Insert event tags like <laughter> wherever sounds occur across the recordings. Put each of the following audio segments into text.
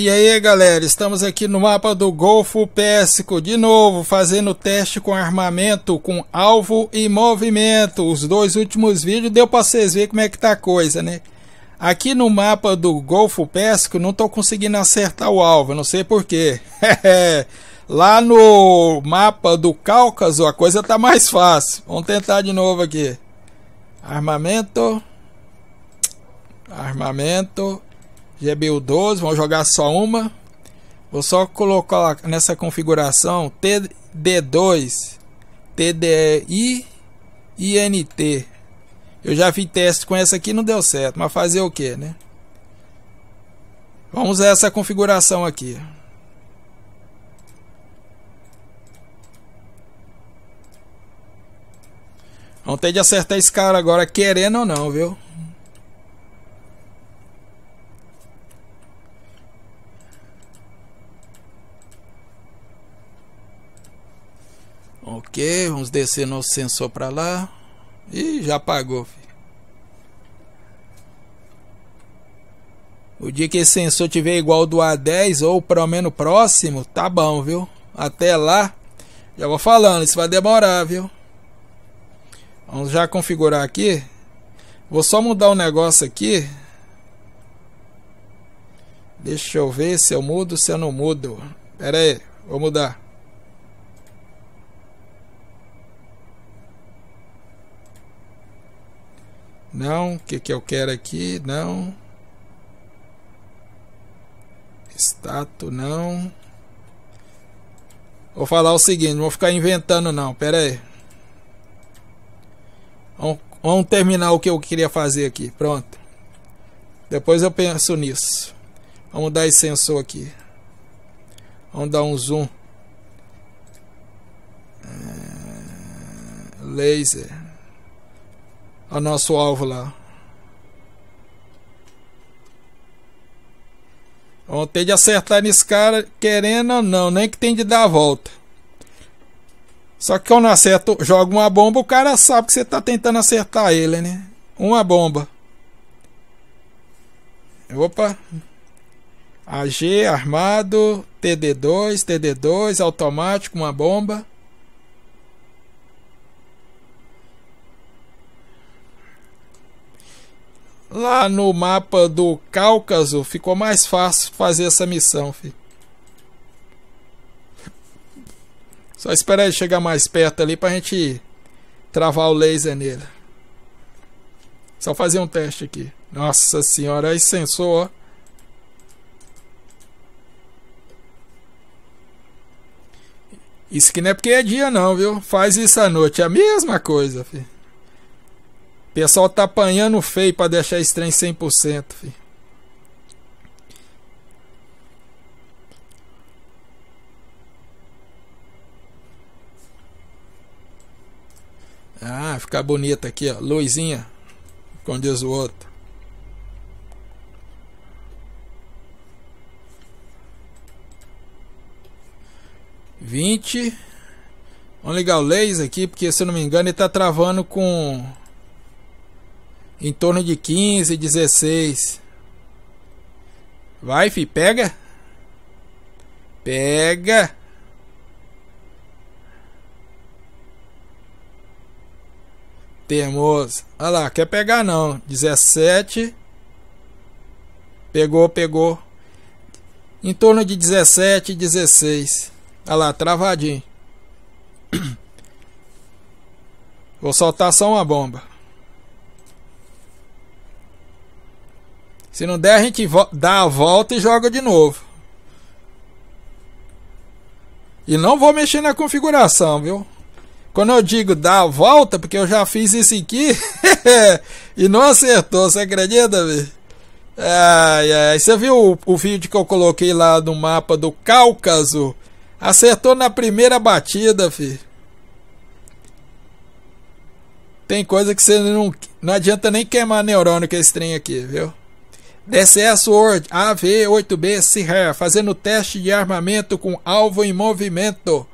E aí galera, estamos aqui no mapa do Golfo Pérsico de novo, fazendo teste com armamento, com alvo e movimento. Os dois últimos vídeos deu para vocês verem como é que tá a coisa, né? Aqui no mapa do Golfo Pérsico não estou conseguindo acertar o alvo, não sei porquê. <laughs> Lá no mapa do Cáucaso a coisa tá mais fácil. Vamos tentar de novo aqui. Armamento. Armamento. GBU 12, vou jogar só uma. Vou só colocar nessa configuração TD2, TDI e NT. Eu já fiz teste com essa aqui, não deu certo, mas fazer o que, né? Vamos usar essa configuração aqui. Vamos ter de acertar esse cara agora, querendo ou não, viu? vamos descer nosso sensor para lá. e já apagou. Filho. O dia que esse sensor tiver igual ao do A10 ou pelo menos próximo, tá bom, viu? Até lá, já vou falando, isso vai demorar, viu? Vamos já configurar aqui. Vou só mudar o um negócio aqui. Deixa eu ver se eu mudo, se eu não mudo. Pera aí, vou mudar. Não, o que, que eu quero aqui? Não. Status, não. Vou falar o seguinte, não vou ficar inventando não, pera aí. Vamos, vamos terminar o que eu queria fazer aqui, pronto. Depois eu penso nisso. Vamos dar esse sensor aqui. Vamos dar um zoom. É, laser a nosso alvo lá. Vamos ter de acertar nesse cara, querendo ou não, nem que tem de dar a volta. Só que quando acerto, joga uma bomba, o cara sabe que você está tentando acertar ele, né? Uma bomba. Opa. AG, armado, TD2, TD2, automático, uma bomba. Lá no mapa do Cáucaso ficou mais fácil fazer essa missão, filho. Só esperar ele chegar mais perto ali pra gente travar o laser nele. Só fazer um teste aqui. Nossa senhora, aí sensor, ó. Isso que não é porque é dia não, viu? Faz isso à noite, é a mesma coisa, filho pessoal tá apanhando feio para deixar esse trem 100%, filho. Ah, ficar bonita aqui, ó. Luzinha, como diz o outro. Vinte. Vamos ligar o laser aqui, porque se eu não me engano ele tá travando com em torno de 15, 16. Vai, fi, pega. Pega. Teimoso. Olha lá, quer pegar não. 17. Pegou, pegou. Em torno de 17, 16. Olha lá, travadinho. <coughs> Vou soltar só uma bomba. Se não der, a gente dá a volta e joga de novo. E não vou mexer na configuração, viu? Quando eu digo dá a volta, porque eu já fiz isso aqui <laughs> e não acertou, você acredita, velho? Ai, ai, você viu o, o vídeo que eu coloquei lá no mapa do Cáucaso? Acertou na primeira batida, filho. Tem coisa que você não, não adianta nem queimar neurônio com esse trem aqui, viu? DCS World AV-8B Sierra fazendo teste de armamento com alvo em movimento.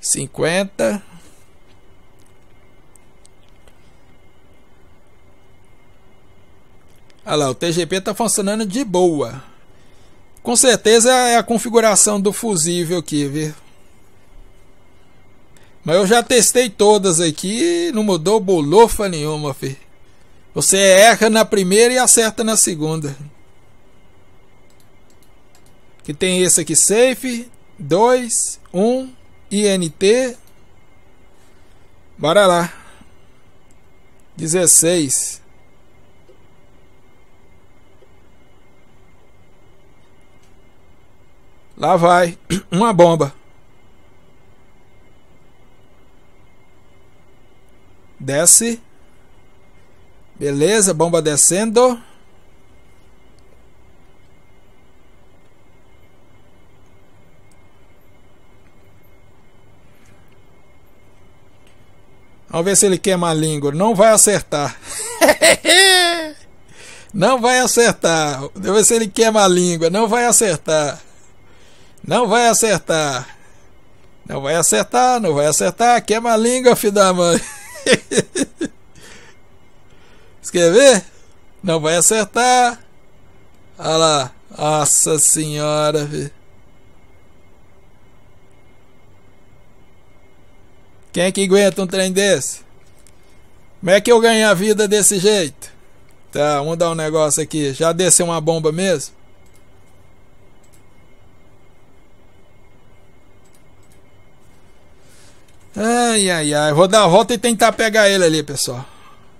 50. Olha lá, o TGP está funcionando de boa. Com certeza é a configuração do fusível aqui, viu? Mas eu já testei todas aqui, não mudou bolofa nenhuma, filho. Você erra na primeira e acerta na segunda. Que tem esse aqui, safe, 2, 1, um, INT. Bora lá. 16. Lá vai <clears throat> uma bomba. Desce. Beleza, bomba descendo. Vamos ver se ele queima a língua. Não vai acertar. <laughs> Não vai acertar. Deixa eu ver se ele queima a língua. Não vai acertar. Não vai acertar. Não vai acertar, não vai acertar. Queima a língua, filho da mãe. <laughs> Você quer ver? Não vai acertar. Olha lá. Nossa senhora, Quem é que aguenta um trem desse? Como é que eu ganho a vida desse jeito? Tá, vamos dar um negócio aqui. Já desceu uma bomba mesmo? Ai, ai, ai. Vou dar a volta e tentar pegar ele ali, pessoal.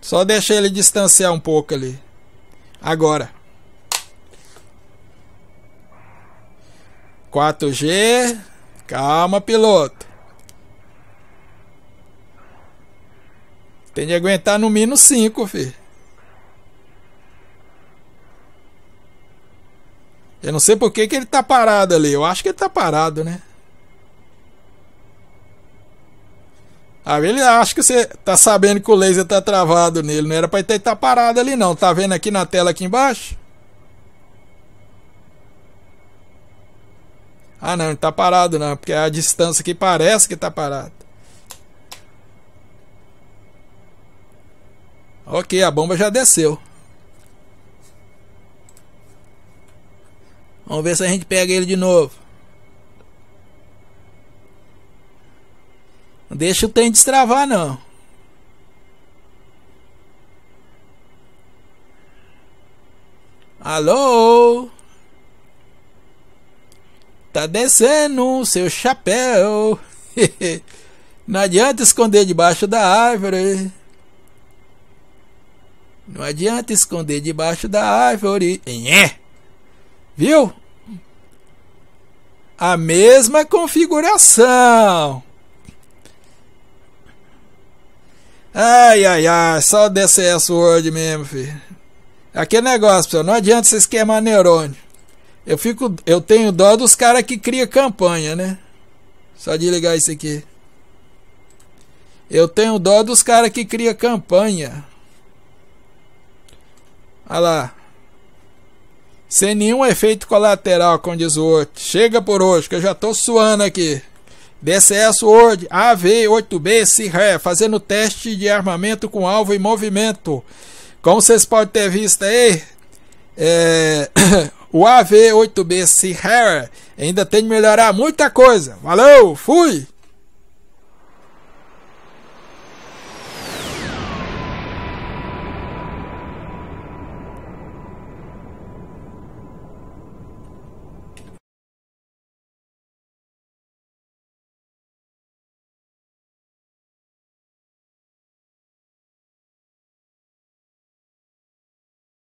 Só deixa ele distanciar um pouco ali. Agora. 4G. Calma, piloto. Tem de aguentar no mínimo 5, filho. Eu não sei por que, que ele tá parado ali. Eu acho que ele tá parado, né? Aí ele ah, acha que você tá sabendo que o laser tá travado nele. Não era pra estar tá parado ali não. Tá vendo aqui na tela aqui embaixo? Ah não, não tá parado não. Porque a distância aqui parece que tá parado. Ok, a bomba já desceu. Vamos ver se a gente pega ele de novo. Não deixa o trem destravar, não. Alô? Tá descendo o seu chapéu. <laughs> Não adianta esconder debaixo da árvore. Não adianta esconder debaixo da árvore. Nhé. Viu? A mesma configuração. Ai, ai, ai, só o DCS Word mesmo, filho. é negócio, pessoal, não adianta vocês queimar neurônio. Eu, fico, eu tenho dó dos caras que cria campanha, né? Só de ligar isso aqui. Eu tenho dó dos caras que cria campanha. Olha lá. Sem nenhum efeito colateral, com diz Chega por hoje, que eu já tô suando aqui. DCS World AV8B CIRRE, fazendo teste de armamento com alvo em movimento. Como vocês podem ter visto aí, é, <coughs> o AV8B CIRRE ainda tem de melhorar muita coisa. Valeu, fui!